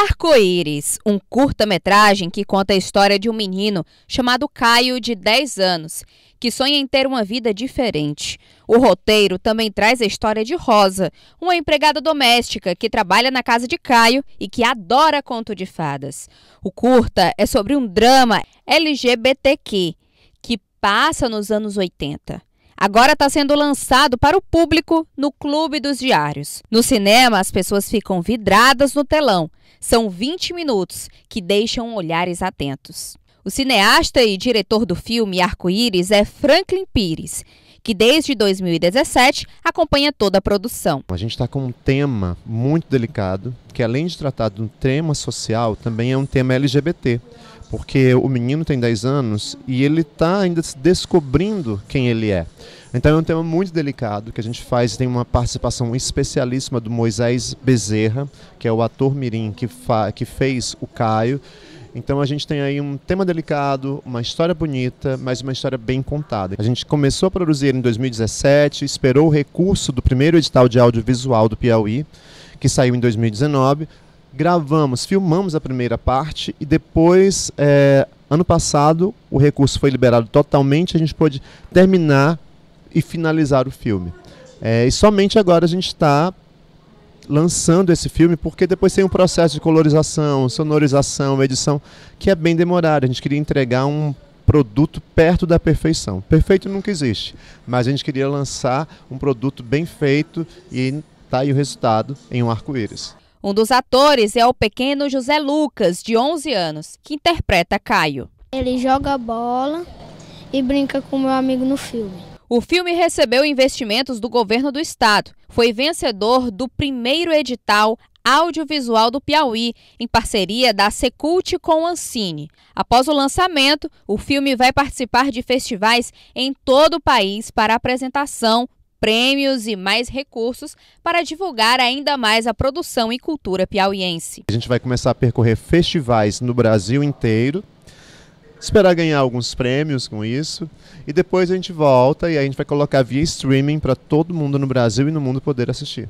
Arco-Íris, um curta-metragem que conta a história de um menino chamado Caio, de 10 anos, que sonha em ter uma vida diferente. O roteiro também traz a história de Rosa, uma empregada doméstica que trabalha na casa de Caio e que adora conto de fadas. O curta é sobre um drama LGBTQ que passa nos anos 80 agora está sendo lançado para o público no Clube dos Diários. No cinema, as pessoas ficam vidradas no telão. São 20 minutos que deixam olhares atentos. O cineasta e diretor do filme Arco-Íris é Franklin Pires, que desde 2017 acompanha toda a produção. A gente está com um tema muito delicado, que além de tratar de um tema social, também é um tema LGBT. Porque o menino tem 10 anos e ele está ainda se descobrindo quem ele é. Então é um tema muito delicado que a gente faz, tem uma participação especialíssima do Moisés Bezerra, que é o ator mirim que, que fez o Caio. Então a gente tem aí um tema delicado, uma história bonita, mas uma história bem contada. A gente começou a produzir em 2017, esperou o recurso do primeiro edital de audiovisual do Piauí, que saiu em 2019 gravamos, filmamos a primeira parte e depois, é, ano passado, o recurso foi liberado totalmente, a gente pôde terminar e finalizar o filme. É, e somente agora a gente está lançando esse filme, porque depois tem um processo de colorização, sonorização, edição, que é bem demorado. A gente queria entregar um produto perto da perfeição. Perfeito nunca existe, mas a gente queria lançar um produto bem feito e tá aí o resultado em um arco-íris. Um dos atores é o pequeno José Lucas, de 11 anos, que interpreta Caio. Ele joga bola e brinca com meu amigo no filme. O filme recebeu investimentos do governo do estado. Foi vencedor do primeiro edital audiovisual do Piauí, em parceria da Secult com o Ancine. Após o lançamento, o filme vai participar de festivais em todo o país para apresentação, prêmios e mais recursos para divulgar ainda mais a produção e cultura piauiense. A gente vai começar a percorrer festivais no Brasil inteiro, esperar ganhar alguns prêmios com isso e depois a gente volta e a gente vai colocar via streaming para todo mundo no Brasil e no mundo poder assistir.